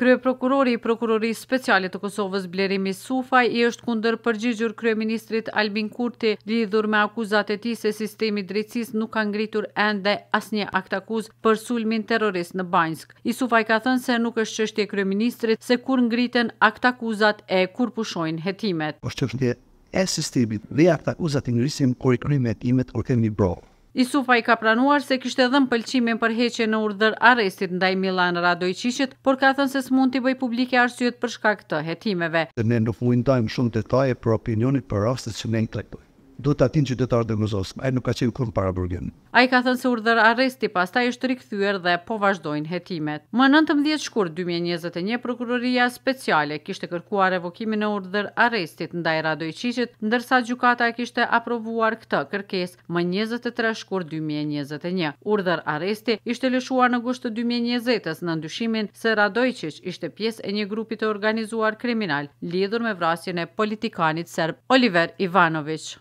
Krye prokurori i prokurori specialit të Kosovës Blerimi Sufaj i është kunder përgjigjur Krye Ministrit Albin Kurti lidhur me akuzat e ti se sistemi drejtsis nuk kanë ngritur ende asnje akt akuz për sulmin terrorist në Banjsk. I Sufaj ka thënë se nuk është qështje Krye Ministrit se kur ngriten akt akuzat e kur pushojnë hetimet. është qështje e sistemit dhe akt akuzat ngrisim kur i krymet imet kemi brohë. Isufa i ka pranuar se kishte dhe në pëlqimin për heqe në urdhër arestit ndaj Milan Radojqishit, por ka thënë se s'mund t'i bëj publike arsyet për shka këtë hetimeve. Ne në fundajmë shumë detaje për opinionit për rastet që ne në klektoj do të atin që të ardhë në a nuk ka qenë kërën para burgen. A i ka thënë se urdhër arresti pas ta ishtë rikëthyër dhe po vazhdojnë hetimet. Më 19 shkur 2021, prokuroria speciale kishte kërkuar evokimin e urdhër arrestit në dajra do qishit, ndërsa gjukata e kishte aprovuar këtë kërkes më 23 shkur 2021. Urdhër arresti ishte lëshuar në gusht të 2020 në ndushimin se Radojqish ishte pjesë e një grupit të organizuar kriminal lidhur me vrasjën e politikanit serb Oliver Ivanoviç.